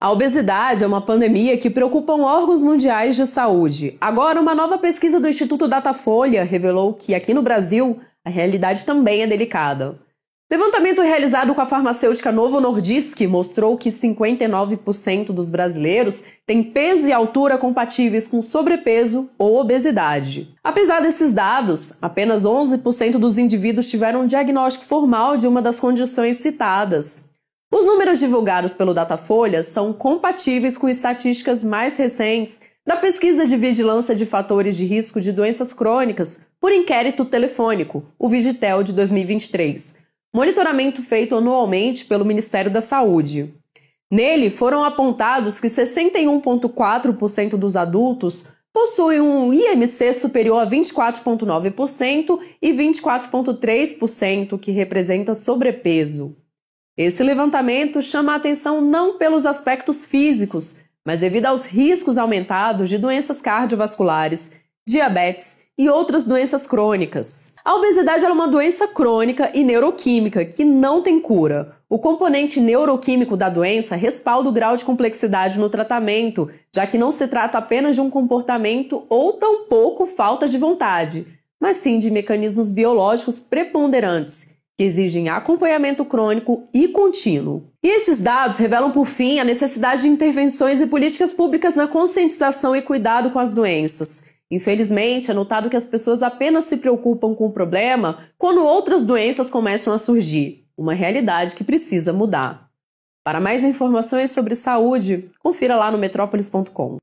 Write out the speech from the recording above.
A obesidade é uma pandemia que preocupa órgãos mundiais de saúde. Agora, uma nova pesquisa do Instituto Datafolha revelou que aqui no Brasil a realidade também é delicada. Levantamento realizado com a farmacêutica Novo Nordisk mostrou que 59% dos brasileiros têm peso e altura compatíveis com sobrepeso ou obesidade. Apesar desses dados, apenas 11% dos indivíduos tiveram um diagnóstico formal de uma das condições citadas. Os números divulgados pelo Datafolha são compatíveis com estatísticas mais recentes da pesquisa de vigilância de fatores de risco de doenças crônicas por inquérito telefônico, o Vigitel de 2023, monitoramento feito anualmente pelo Ministério da Saúde. Nele foram apontados que 61,4% dos adultos possuem um IMC superior a 24,9% e 24,3%, que representa sobrepeso. Esse levantamento chama a atenção não pelos aspectos físicos, mas devido aos riscos aumentados de doenças cardiovasculares, diabetes e outras doenças crônicas. A obesidade é uma doença crônica e neuroquímica que não tem cura. O componente neuroquímico da doença respalda o grau de complexidade no tratamento, já que não se trata apenas de um comportamento ou tampouco falta de vontade, mas sim de mecanismos biológicos preponderantes que exigem acompanhamento crônico e contínuo. E esses dados revelam, por fim, a necessidade de intervenções e políticas públicas na conscientização e cuidado com as doenças. Infelizmente, é notado que as pessoas apenas se preocupam com o problema quando outras doenças começam a surgir, uma realidade que precisa mudar. Para mais informações sobre saúde, confira lá no metrópolis.com.